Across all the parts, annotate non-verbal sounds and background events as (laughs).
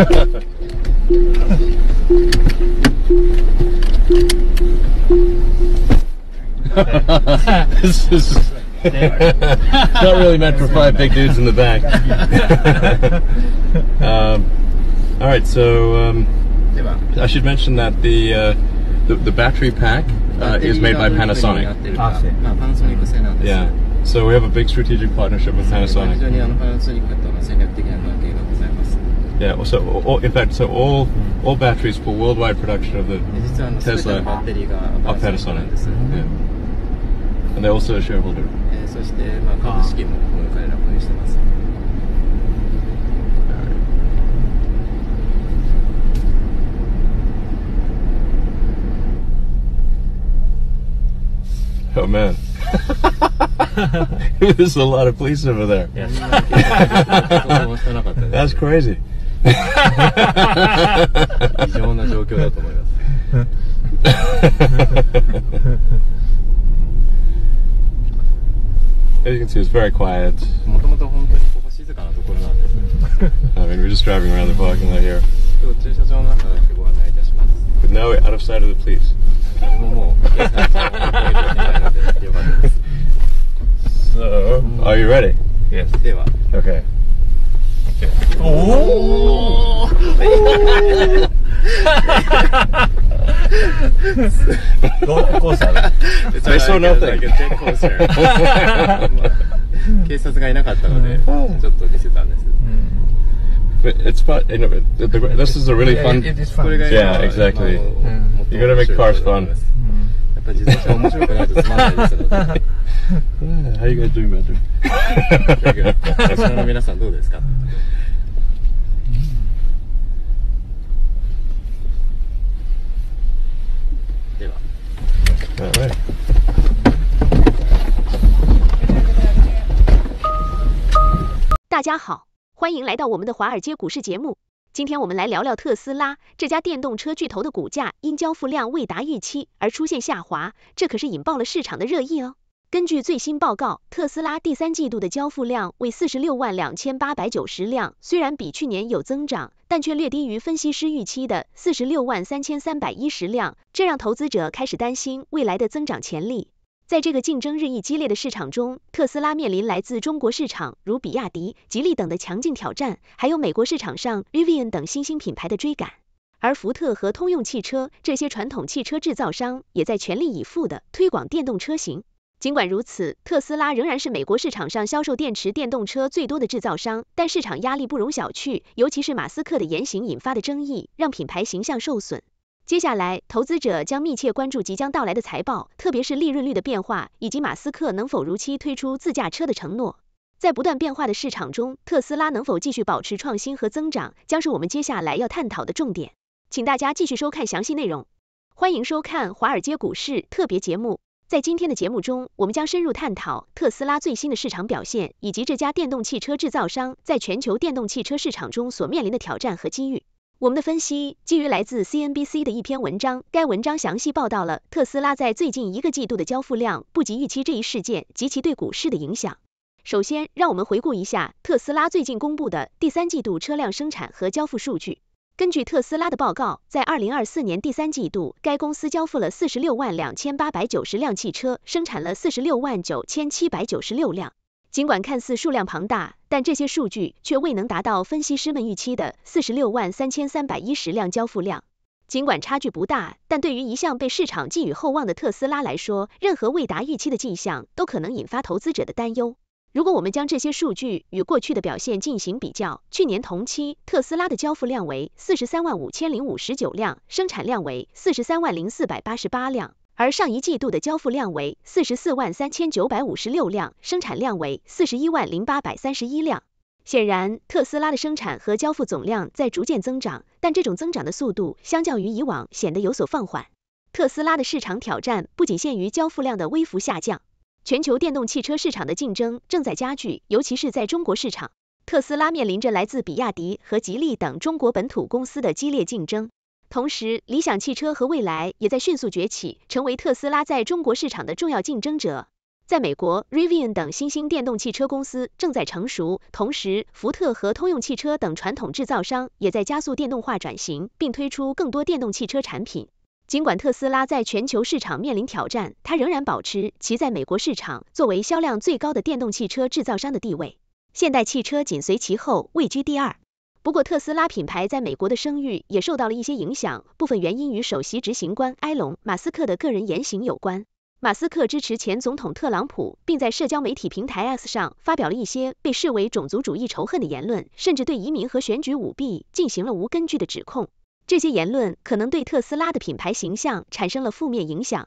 (laughs) this is not really meant for five big dudes in the back. (laughs) um, all right, so um, I should mention that the uh, the, the, battery pack uh, is made by Panasonic. Ah, yeah, so we have a big strategic partnership with Panasonic. Yeah. So, all, in fact, so all all batteries for worldwide production of the Tesla are Panasonic. Yeah. And they're also a shareholder. Ah. Oh man. (laughs) (laughs) There's a lot of police over there. (laughs) That's crazy. (laughs) 異常な状況だと思います (laughs) As you can see, it's very quiet. (laughs) I mean, we're just driving around the parking lot here. But now we're out of sight of the police. so, are you ready? Yes. Okay. おおロッコースターだ。Special nothing. 警察がいなかったので、ちょっと見せたんです。But it's fun. You know, it, the, this is a really yeah, fun. It is fun. Yeah, exactly. Mm. You gotta make cars fun. Mm. yeah, how you guys doing, Matthew? 皆さんどうですか大家好，欢迎来到我们的华尔街股市节目。今天我们来聊聊特斯拉这家电动车巨头的股价因交付量未达预期而出现下滑，这可是引爆了市场的热议哦。根据最新报告，特斯拉第三季度的交付量为四十六万两千八百九十辆，虽然比去年有增长，但却略低于分析师预期的四十六万三千三百一十辆，这让投资者开始担心未来的增长潜力。在这个竞争日益激烈的市场中，特斯拉面临来自中国市场如比亚迪、吉利等的强劲挑战，还有美国市场上 Rivian 等新兴品牌的追赶，而福特和通用汽车这些传统汽车制造商也在全力以赴的推广电动车型。尽管如此，特斯拉仍然是美国市场上销售电池电动车最多的制造商，但市场压力不容小觑，尤其是马斯克的言行引发的争议，让品牌形象受损。接下来，投资者将密切关注即将到来的财报，特别是利润率的变化，以及马斯克能否如期推出自驾车的承诺。在不断变化的市场中，特斯拉能否继续保持创新和增长，将是我们接下来要探讨的重点。请大家继续收看详细内容。欢迎收看华尔街股市特别节目。在今天的节目中，我们将深入探讨特斯拉最新的市场表现，以及这家电动汽车制造商在全球电动汽车市场中所面临的挑战和机遇。我们的分析基于来自 CNBC 的一篇文章，该文章详细报道了特斯拉在最近一个季度的交付量不及预期这一事件及其对股市的影响。首先，让我们回顾一下特斯拉最近公布的第三季度车辆生产和交付数据。根据特斯拉的报告，在二零二四年第三季度，该公司交付了四十六万两千八百九十辆汽车，生产了四十六万九千七百九十六辆。尽管看似数量庞大，但这些数据却未能达到分析师们预期的四十六万三千三百一十辆交付量。尽管差距不大，但对于一向被市场寄予厚望的特斯拉来说，任何未达预期的迹象都可能引发投资者的担忧。如果我们将这些数据与过去的表现进行比较，去年同期特斯拉的交付量为四十三万五千零五十九辆，生产量为四十三万零四百八十八辆；而上一季度的交付量为四十四万三千九百五十六辆，生产量为四十一万零八百三十一辆。显然，特斯拉的生产和交付总量在逐渐增长，但这种增长的速度相较于以往显得有所放缓。特斯拉的市场挑战不仅限于交付量的微幅下降。全球电动汽车市场的竞争正在加剧，尤其是在中国市场，特斯拉面临着来自比亚迪和吉利等中国本土公司的激烈竞争。同时，理想汽车和蔚来也在迅速崛起，成为特斯拉在中国市场的重要竞争者。在美国，Rivian 等新兴电动汽车公司正在成熟，同时，福特和通用汽车等传统制造商也在加速电动化转型，并推出更多电动汽车产品。尽管特斯拉在全球市场面临挑战，它仍然保持其在美国市场作为销量最高的电动汽车制造商的地位。现代汽车紧随其后，位居第二。不过，特斯拉品牌在美国的声誉也受到了一些影响，部分原因与首席执行官埃隆·马斯克的个人言行有关。马斯克支持前总统特朗普，并在社交媒体平台 X 上发表了一些被视为种族主义仇恨的言论，甚至对移民和选举舞弊进行了无根据的指控。这些言论可能对特斯拉的品牌形象产生了负面影响。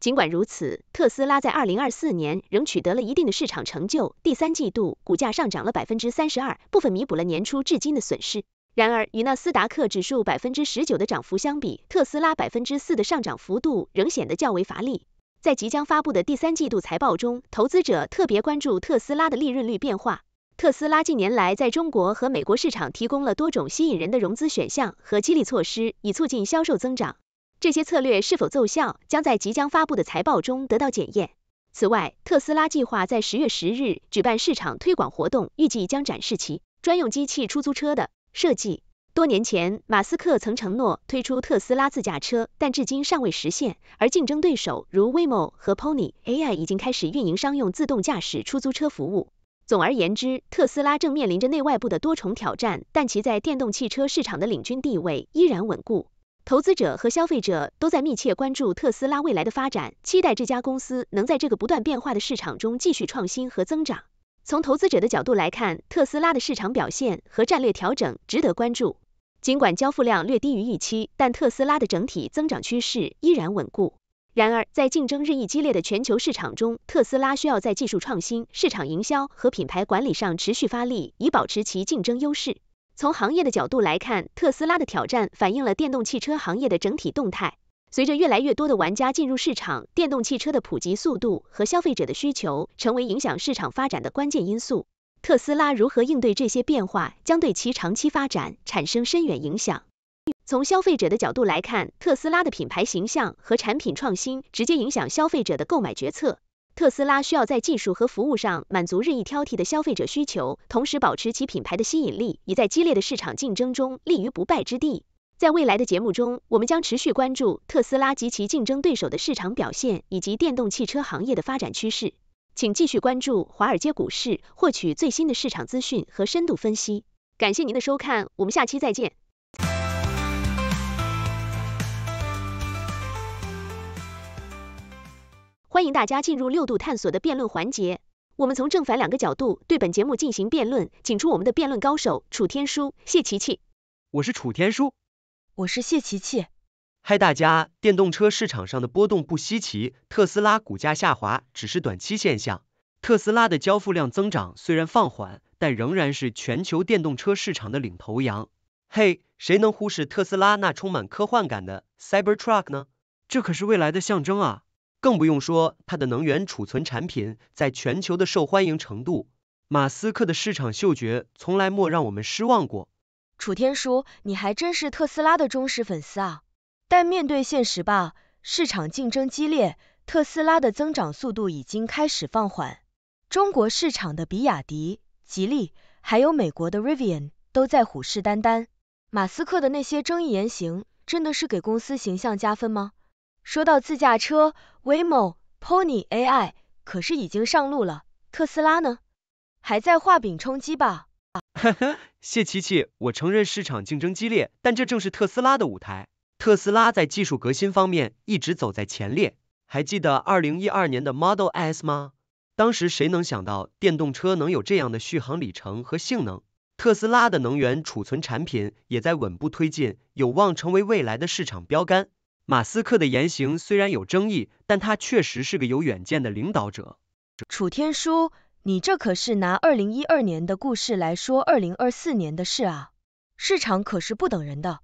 尽管如此，特斯拉在2024年仍取得了一定的市场成就。第三季度股价上涨了百分之三十二，部分弥补了年初至今的损失。然而，与纳斯达克指数百分之十九的涨幅相比，特斯拉百分之四的上涨幅度仍显得较为乏力。在即将发布的第三季度财报中，投资者特别关注特斯拉的利润率变化。特斯拉近年来在中国和美国市场提供了多种吸引人的融资选项和激励措施，以促进销售增长。这些策略是否奏效，将在即将发布的财报中得到检验。此外，特斯拉计划在十月十日举办市场推广活动，预计将展示其专用机器出租车的设计。多年前，马斯克曾承诺推出特斯拉自驾车，但至今尚未实现。而竞争对手如 Waymo 和 Pony AI 已经开始运营商用自动驾驶出租车服务。总而言之，特斯拉正面临着内外部的多重挑战，但其在电动汽车市场的领军地位依然稳固。投资者和消费者都在密切关注特斯拉未来的发展，期待这家公司能在这个不断变化的市场中继续创新和增长。从投资者的角度来看，特斯拉的市场表现和战略调整值得关注。尽管交付量略低于预期，但特斯拉的整体增长趋势依然稳固。然而，在竞争日益激烈的全球市场中，特斯拉需要在技术创新、市场营销和品牌管理上持续发力，以保持其竞争优势。从行业的角度来看，特斯拉的挑战反映了电动汽车行业的整体动态。随着越来越多的玩家进入市场，电动汽车的普及速度和消费者的需求成为影响市场发展的关键因素。特斯拉如何应对这些变化，将对其长期发展产生深远影响。从消费者的角度来看，特斯拉的品牌形象和产品创新直接影响消费者的购买决策。特斯拉需要在技术和服务上满足日益挑剔的消费者需求，同时保持其品牌的吸引力，以在激烈的市场竞争中立于不败之地。在未来的节目中，我们将持续关注特斯拉及其竞争对手的市场表现以及电动汽车行业的发展趋势。请继续关注华尔街股市，获取最新的市场资讯和深度分析。感谢您的收看，我们下期再见。欢迎大家进入六度探索的辩论环节，我们从正反两个角度对本节目进行辩论，请出我们的辩论高手楚天舒、谢琪琪。我是楚天舒，我是谢琪琪。嗨，大家，电动车市场上的波动不稀奇，特斯拉股价下滑只是短期现象。特斯拉的交付量增长虽然放缓，但仍然是全球电动车市场的领头羊。嘿，谁能忽视特斯拉那充满科幻感的 Cyber Truck 呢？这可是未来的象征啊！更不用说它的能源储存产品在全球的受欢迎程度。马斯克的市场嗅觉从来没让我们失望过。楚天舒，你还真是特斯拉的忠实粉丝啊！但面对现实吧，市场竞争激烈，特斯拉的增长速度已经开始放缓。中国市场的比亚迪、吉利，还有美国的 Rivian 都在虎视眈眈。马斯克的那些争议言行，真的是给公司形象加分吗？说到自驾车，Waymo、Pony AI 可是已经上路了，特斯拉呢？还在画饼充饥吧？呵呵，谢琪琪，我承认市场竞争激烈，但这正是特斯拉的舞台。特斯拉在技术革新方面一直走在前列。还记得2012年的 Model S 吗？当时谁能想到电动车能有这样的续航里程和性能？特斯拉的能源储存产品也在稳步推进，有望成为未来的市场标杆。马斯克的言行虽然有争议，但他确实是个有远见的领导者。楚天舒，你这可是拿二零一二年的故事来说二零二四年的事啊！市场可是不等人的。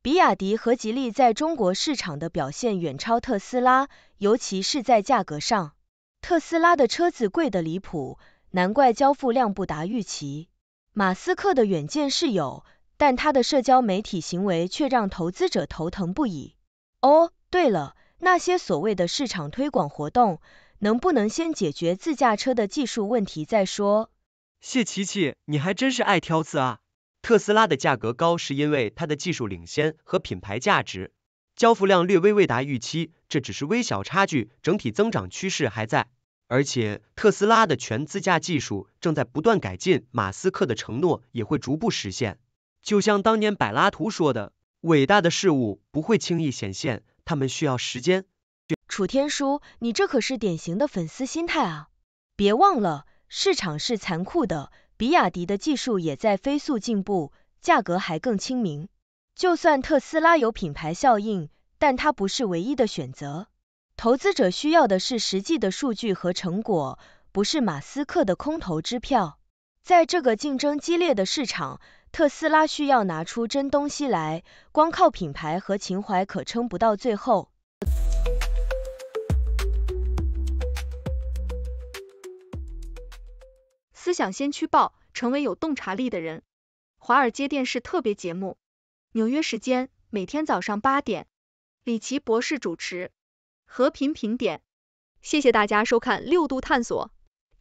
比亚迪和吉利在中国市场的表现远超特斯拉，尤其是在价格上，特斯拉的车子贵的离谱，难怪交付量不达预期。马斯克的远见是有，但他的社交媒体行为却让投资者头疼不已。哦，对了，那些所谓的市场推广活动，能不能先解决自驾车的技术问题再说？谢琪琪，你还真是爱挑刺啊！特斯拉的价格高是因为它的技术领先和品牌价值。交付量略微未达预期，这只是微小差距，整体增长趋势还在。而且特斯拉的全自驾技术正在不断改进，马斯克的承诺也会逐步实现。就像当年柏拉图说的。伟大的事物不会轻易显现，他们需要时间。楚天舒，你这可是典型的粉丝心态啊！别忘了，市场是残酷的，比亚迪的技术也在飞速进步，价格还更亲民。就算特斯拉有品牌效应，但它不是唯一的选择。投资者需要的是实际的数据和成果，不是马斯克的空头支票。在这个竞争激烈的市场，特斯拉需要拿出真东西来，光靠品牌和情怀可撑不到最后。思想先驱报，成为有洞察力的人。华尔街电视特别节目，纽约时间每天早上八点，李奇博士主持。和平评点，谢谢大家收看六度探索。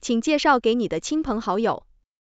请介绍给你的亲朋好友。